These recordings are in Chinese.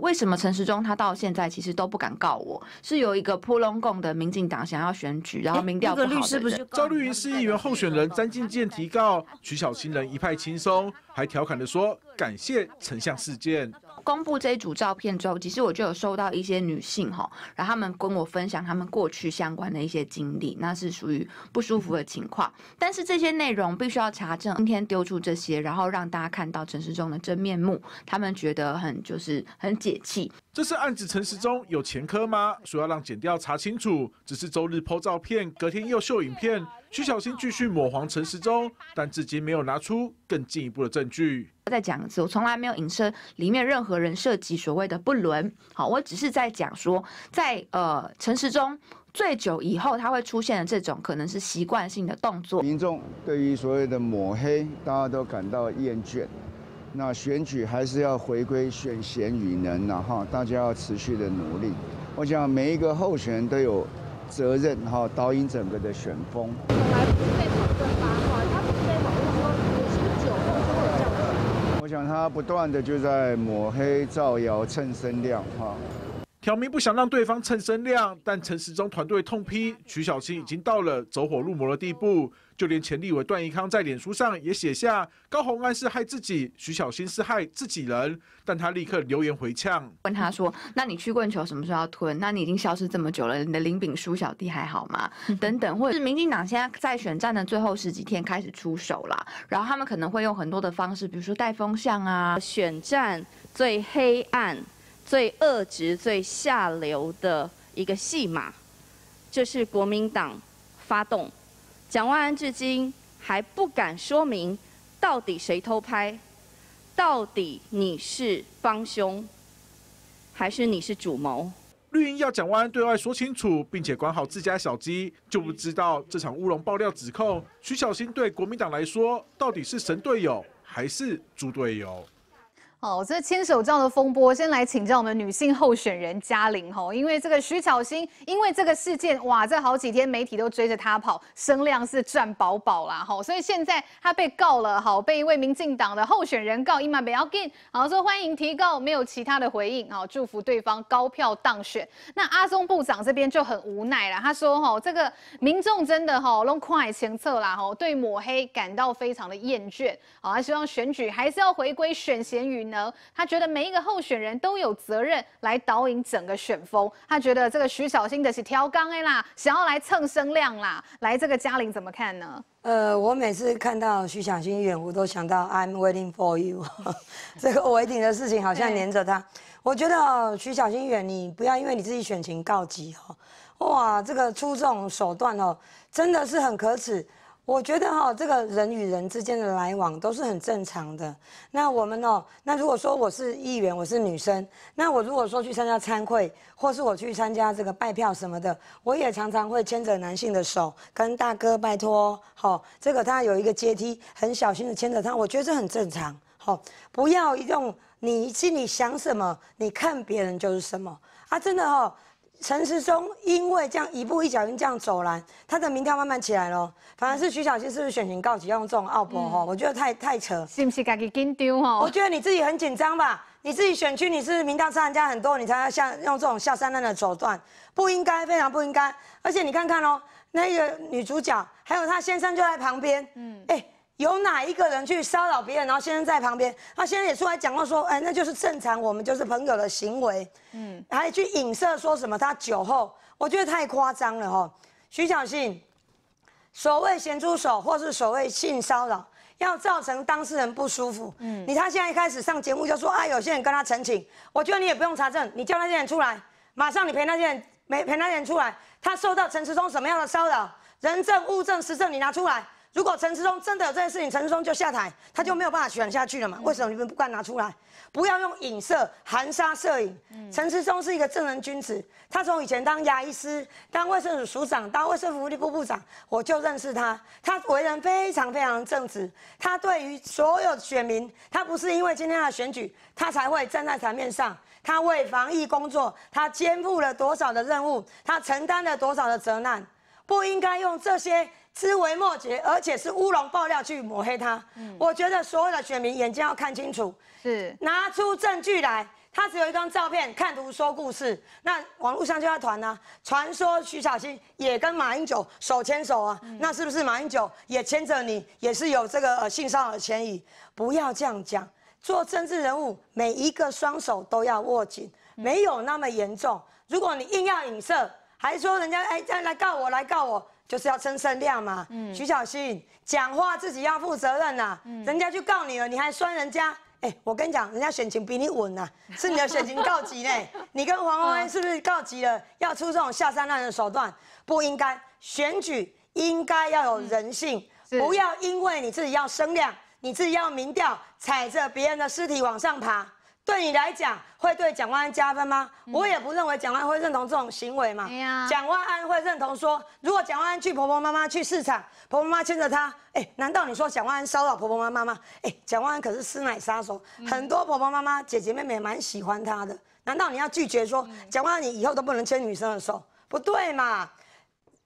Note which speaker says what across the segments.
Speaker 1: 为什么陈时中他到现在其实都不敢告？我是有一个普龙共的民进党想要选举，然后民调不好不是赵
Speaker 2: 绿云市议员候选人，詹进健提告，取小清人一派轻松，还调侃的说：“感谢成相事件。”
Speaker 1: 公布这一组照片之后，其实我就有收到一些女性哈，然后他们跟我分享他们过去相关的一些经历，那是属于不舒服的情况。但是这些内容必须要查证，今天丢出这些，然后让大家看到陈世忠的真面目，他们觉得很就是很
Speaker 2: 解气。这是案子陈时中有前科吗？说要让剪掉查清楚，只是周日剖照片，隔天又秀影片，徐小新继续抹黄陈时中，但至今没有拿出更进一步的证据。
Speaker 1: 再讲一次，我从来没有引身，里面任何人涉及所谓的不伦。好，我只是在讲说，在呃陈时中醉酒以后，他会出现的这种可能是习惯性的动作。民众对于所谓的抹黑，大家都感到厌倦。那选举还是要回归选贤与能然后大家要持续的努力。我想每一个候选人都有责任哈，导引整个的选风。我想他不断的就在抹黑、造谣、蹭
Speaker 2: 声量哈。挑明不想让对方趁身量，但陈时中团队痛批徐小青已经到了走火入魔的地步，就连前立委段宜康在脸书上也写下高红安是害自己，徐小新是害自己人，但他立刻留言回呛，
Speaker 1: 问他说：那你去棍球什么时候要吞？那你已经消失这么久了，你的林炳书小弟还好吗？等等，或者是民进党现在在选战的最后十几天开始出手了，然后他们可能会用很多的方式，比如说带风向啊，选战最黑暗。最恶质、最下流的一个戏码，这是国民党发动。蒋万安至今还不敢说明，到底谁偷拍，到底你是帮凶，还是你是主谋？
Speaker 2: 绿营要蒋万安对外说清楚，并且管好自家小鸡，就不知道这场乌龙爆料指控，徐小新对国民党来说，到底是神队友还是猪队友？
Speaker 3: 好，这牵手照的风波，先来请教我们女性候选人嘉玲哈，因为这个徐巧芯，因为这个事件，哇，这好几天媒体都追着她跑，声量是赚饱饱啦哈，所以现在她被告了，好，被一位民进党的候选人告伊曼贝奥根，好说欢迎提告，没有其他的回应好祝福对方高票当选。那阿松部长这边就很无奈了，他说哈，这个民众真的哈弄快前测啦哈，对抹黑感到非常的厌倦，好，他希望选举还是要回归选贤与。呢？他觉得每一个候选人都有责任来导引整个选风。他觉得这个徐小新的是挑哎啦，想要来蹭声量啦。来，这个嘉玲怎么看呢？
Speaker 4: 呃，我每次看到徐小新远，我都想到 I'm waiting for you。这个 waiting 的事情好像连着他。我觉得徐小新远，你不要因为你自己选情告急哦，哇，这个出这种手段哦，真的是很可耻。我觉得哈，这个人与人之间的来往都是很正常的。那我们哦，那如果说我是议员，我是女生，那我如果说去参加餐会，或是我去参加这个拜票什么的，我也常常会牵着男性的手，跟大哥拜托，好，这个他有一个阶梯，很小心的牵着他，我觉得这很正常，好，不要用你心里想什么，你看别人就是什么啊，真的哦。陈时中因为这样一步一脚印这样走来，他的民调慢慢起来了。反而是徐小新是不是选情告急，要用这种傲博哈？我觉得太太扯，是不是自己紧张哦？我觉得你自己很紧张吧？你自己选区你是名票差人家很多，你才要像用这种下三滥的手段，不应该非常不应该。而且你看看哦，那个女主角还有她先生就在旁边，嗯，哎。有哪一个人去骚扰别人，然后先生在旁边，他先生也出来讲过说，哎，那就是正常，我们就是朋友的行为，嗯，还去影射说什么他酒后，我觉得太夸张了哈。徐小信，所谓咸猪手或是所谓性骚扰，要造成当事人不舒服，嗯，你他现在一开始上节目就说啊，有些人跟他澄清，我觉得你也不用查证，你叫那些人出来，马上你陪那些人，陪陪那些人出来，他受到陈时中什么样的骚扰，人证物证实证你拿出来。如果陈思中真的有这件事情，陈思中就下台，他就没有办法选下去了嘛？为什么你们不敢拿出来？不要用影射、含沙射影。陈思中是一个正人君子，他从以前当牙医师、当卫生署署长、当卫生福利部部长，我就认识他。他为人非常非常正直。他对于所有选民，他不是因为今天的选举，他才会站在台面上。他为防疫工作，他肩负了多少的任务，他承担了多少的责难。不应该用这些枝微末节，而且是乌龙爆料去抹黑他。我觉得所有的选民眼睛要看清楚，是拿出证据来。他只有一张照片，看图说故事，那网络上就要传呢。传说徐小新也跟马英九手牵手啊，那是不是马英九也牵着你，也是有这个性骚扰的嫌疑？不要这样讲。做政治人物，每一个双手都要握紧，没有那么严重。如果你硬要影射。还说人家哎，样来告我，来告我，就是要称声量嘛。嗯，徐小新讲话自己要负责任呐。嗯，人家去告你了，你还酸人家？哎，我跟你讲，人家选情比你稳呐，是你的选情告急呢。你跟黄鸿恩是不是告急了？要出这种下三滥的手段，不应该。选举应该要有人性，不要因为你自己要声量，你自己要民调，踩着别人的尸体往上爬。对你来讲，会对蒋万安加分吗？我也不认为蒋万安会认同这种行为嘛。蒋万安会认同说，如果蒋万安去婆婆妈妈去市场，婆婆妈牵着他，哎，难道你说蒋万安骚扰婆婆妈妈吗？哎，蒋万安可是师奶杀手，很多婆婆妈妈姐姐妹妹蛮喜欢他的。难道你要拒绝说，蒋万安你以后都不能牵女生的手？不对嘛。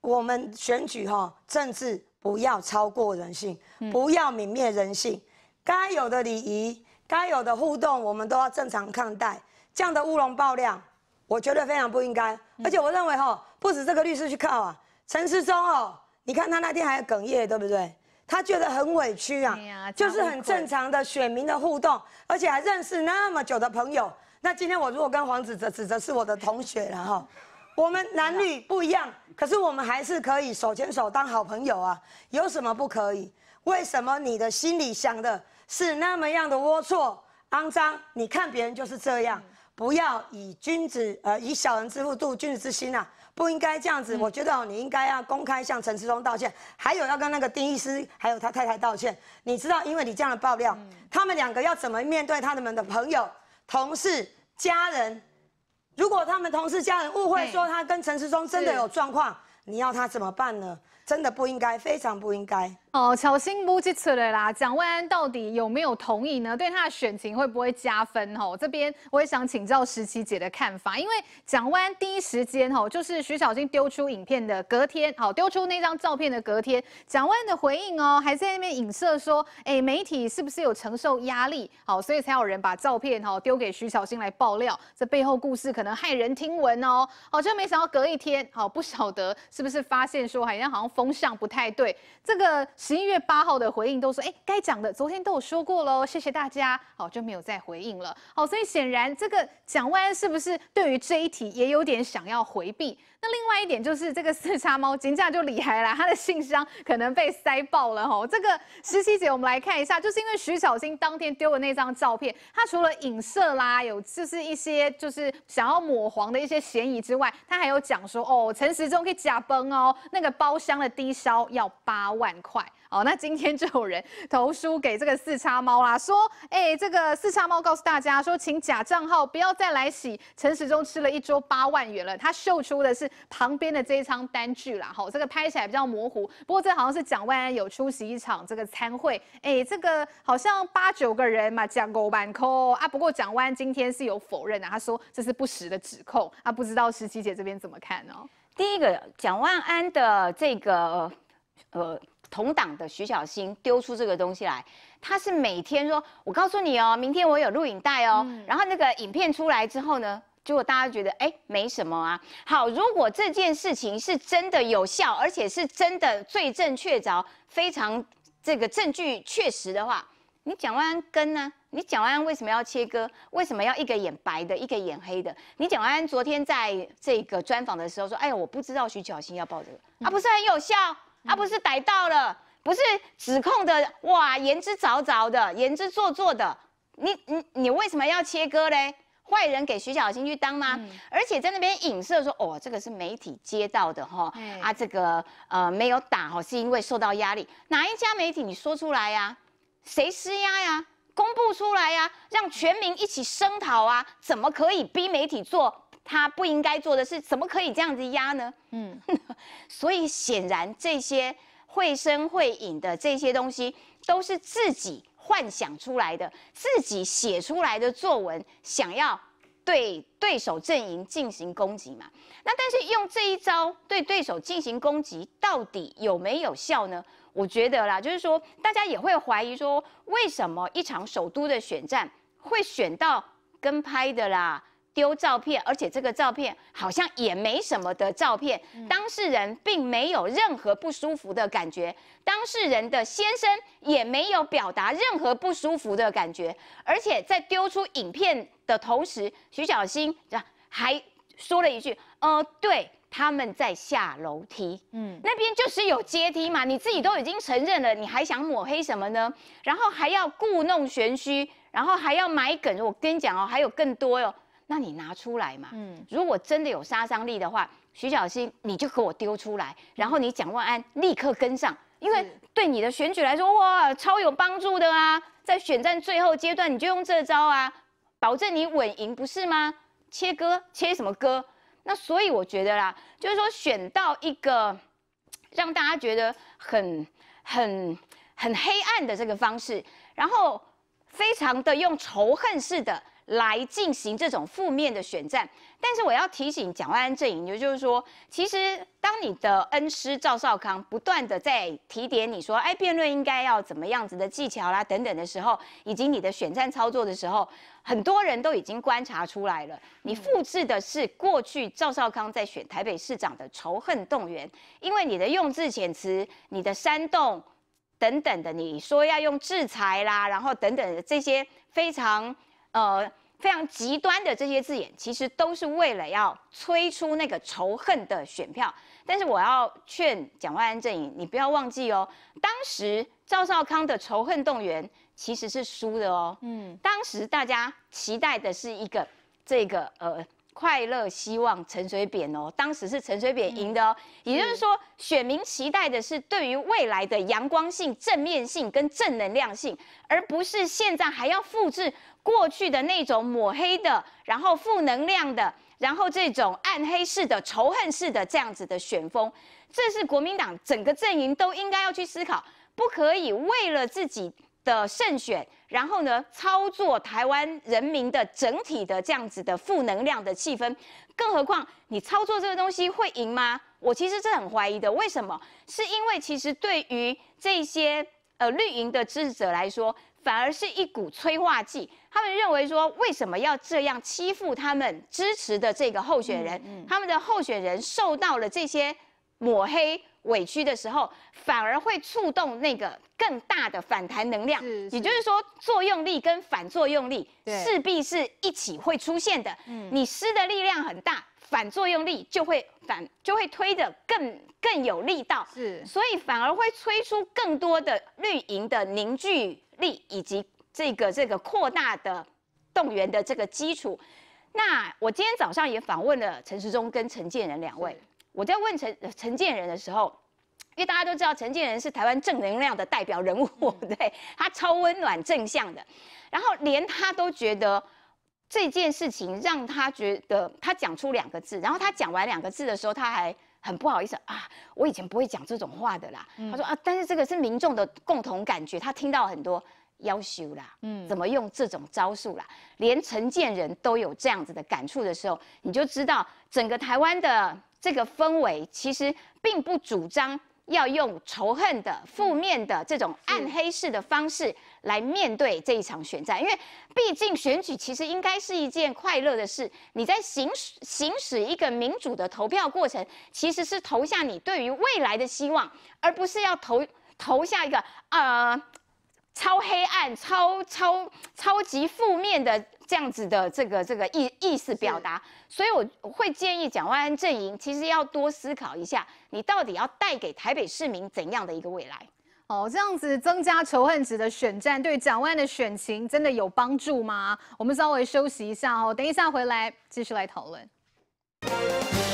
Speaker 4: 我们选举哈，政治不要超过人性，不要泯灭人性，该有的礼仪。该有的互动，我们都要正常看待。这样的乌龙爆料，我觉得非常不应该。而且我认为，哈，不止这个律师去告啊，陈世忠哦，你看他那天还哽咽，对不对？他觉得很委屈啊，就是很正常的选民的互动，而且还认识那么久的朋友。那今天我如果跟黄子哲指则是我的同学了哈。我们男女不一样，可是我们还是可以手牵手当好朋友啊，有什么不可以？为什么你的心里想的是那么样的龌龊、肮脏？你看别人就是这样，不要以君子呃以小人之腹度君子之心啊！不应该这样子。我觉得你应该要公开向陈世忠道歉，还有要跟那个丁医师还有他太太道歉。你知道，因为你这样的爆料，他们两个要怎么面对他们的朋友、同事、家人？如果他们同事、家人误会说他跟陈世忠真的有状况，你要他怎么办呢？真的不应该，非常不应该。
Speaker 3: 哦，乔心不去错了啦。蒋万安到底有没有同意呢？对他的选情会不会加分？哦，这边我也想请教十七姐的看法。因为蒋万安第一时间，哈，就是徐小春丢出影片的隔天，好，丢出那张照片的隔天，蒋万安的回应哦，还在那边影射说，哎，媒体是不是有承受压力？好，所以才有人把照片哈丢给徐小新来爆料。这背后故事可能骇人听闻哦。好，就没想到隔一天，好，不晓得是不是发现说，好像好像风向不太对，这个。十一月八号的回应都说：“哎，该讲的昨天都有说过了，谢谢大家。”好，就没有再回应了。好，所以显然这个蒋万安是不是对于这一题也有点想要回避？那另外一点就是这个四叉猫，金价就厉害啦，它的信箱可能被塞爆了哈。这个十七姐，我们来看一下，就是因为徐小新当天丢的那张照片，他除了影射啦，有就是一些就是想要抹黄的一些嫌疑之外，他还有讲说哦，陈时中可以假崩哦，那个包厢的低消要八万块哦。那今天就有人投书给这个四叉猫啦，说，哎，这个四叉猫告诉大家说，请假账号不要再来洗，陈时中吃了一桌八万元了，他秀出的是。旁边的这一张单据啦，哈，这个拍起来比较模糊。不过这好像是蒋万安有出席一场这个餐会，哎，这个好像八九个人嘛，蒋万安空啊。不过蒋万安今天是有否认的，他说这是不实的指控啊。不知道十七姐这边怎么看呢？
Speaker 5: 第一个，蒋万安的这个呃同党的徐小新丢出这个东西来，他是每天说，我告诉你哦，明天我有录影带哦。然后那个影片出来之后呢？如果大家觉得哎没什么啊，好，如果这件事情是真的有效，而且是真的罪证确凿，非常这个证据确实的话，你蒋万安跟呢？你蒋万安为什么要切割？为什么要一个眼白的，一个眼黑的？你蒋万安昨天在这个专访的时候说，哎呦，我不知道徐小欣要报这个，啊，不是很有效，啊，不是逮到了，不是指控的，哇，言之凿凿的，言之做作的，你你你为什么要切割嘞？坏人给徐小新去当吗？而且在那边影射说，哦，这个是媒体接到的哈，啊，这个呃没有打哈，是因为受到压力。哪一家媒体？你说出来呀，谁施压呀？公布出来呀，让全民一起声讨啊！怎么可以逼媒体做他不应该做的事？怎么可以这样子压呢？嗯，所以显然这些会声会影的这些东西，都是自己。幻想出来的，自己写出来的作文，想要对对手阵营进行攻击嘛？那但是用这一招对对手进行攻击，到底有没有效呢？我觉得啦，就是说大家也会怀疑说，为什么一场首都的选战会选到跟拍的啦？丢照片，而且这个照片好像也没什么的照片，当事人并没有任何不舒服的感觉，当事人的先生也没有表达任何不舒服的感觉，而且在丢出影片的同时，徐小新还说了一句：“呃，对，他们在下楼梯，嗯，那边就是有阶梯嘛，你自己都已经承认了，你还想抹黑什么呢？然后还要故弄玄虚，然后还要买梗，我跟你讲哦，还有更多哟。”那你拿出来嘛！如果真的有杀伤力的话，徐小新你就给我丢出来，然后你蒋万安立刻跟上，因为对你的选举来说，哇，超有帮助的啊！在选战最后阶段，你就用这招啊，保证你稳赢，不是吗？切割切什么割？那所以我觉得啦，就是说选到一个让大家觉得很很很黑暗的这个方式，然后非常的用仇恨式的。来进行这种负面的选战，但是我要提醒蒋万安阵营，也就是说，其实当你的恩师赵少康不断的在提点你说，哎，辩论应该要怎么样子的技巧啦，等等的时候，以及你的选战操作的时候，很多人都已经观察出来了，你复制的是过去赵少康在选台北市长的仇恨动员，因为你的用字遣词、你的煽动等等的，你说要用制裁啦，然后等等这些非常。呃，非常极端的这些字眼，其实都是为了要催出那个仇恨的选票。但是我要劝蒋万安阵营，你不要忘记哦，当时赵少康的仇恨动员其实是输的哦。嗯，当时大家期待的是一个这个呃。快乐、希望，陈水扁哦，当时是陈水扁赢的哦，也就是说，选民期待的是对于未来的阳光性、正面性跟正能量性，而不是现在还要复制过去的那种抹黑的，然后负能量的，然后这种暗黑式的、仇恨式的这样子的选风，这是国民党整个阵营都应该要去思考，不可以为了自己。的胜选，然后呢，操作台湾人民的整体的这样子的负能量的气氛，更何况你操作这个东西会赢吗？我其实是很怀疑的。为什么？是因为其实对于这些呃绿营的支持者来说，反而是一股催化剂。他们认为说，为什么要这样欺负他们支持的这个候选人？他们的候选人受到了这些。抹黑委屈的时候，反而会触动那个更大的反弹能量。也就是说，作用力跟反作用力势必是一起会出现的。你施的力量很大，反作用力就会反就会推的更更有力道。是，所以反而会催出更多的绿营的凝聚力以及这个这个扩大的动员的这个基础。那我今天早上也访问了陈时中跟陈建仁两位。我在问陈陈建仁的时候，因为大家都知道陈建仁是台湾正能量的代表人物，对，他超温暖正向的。然后连他都觉得这件事情让他觉得他讲出两个字，然后他讲完两个字的时候，他还很不好意思啊，我以前不会讲这种话的啦。他说啊，但是这个是民众的共同感觉，他听到很多要求啦，嗯，怎么用这种招数啦？连陈建仁都有这样子的感触的时候，你就知道整个台湾的。这个氛围其实并不主张要用仇恨的、负面的这种暗黑式的方式来面对这一场选战，因为毕竟选举其实应该是一件快乐的事。你在行使行使一个民主的投票过程，其实是投下你对于未来的希望，而不是要投投下一个呃超黑暗、超超超级负面的。这样子的这个这个意意思表达，所以我会建议蒋万安阵营，其实要多思考一下，你到底要带给台北市民怎样的一个未来？哦，这样子增加仇恨值的选战，对蒋
Speaker 3: 万的选情真的有帮助吗？我们稍微休息一下，哦，等一下回来继续来讨论。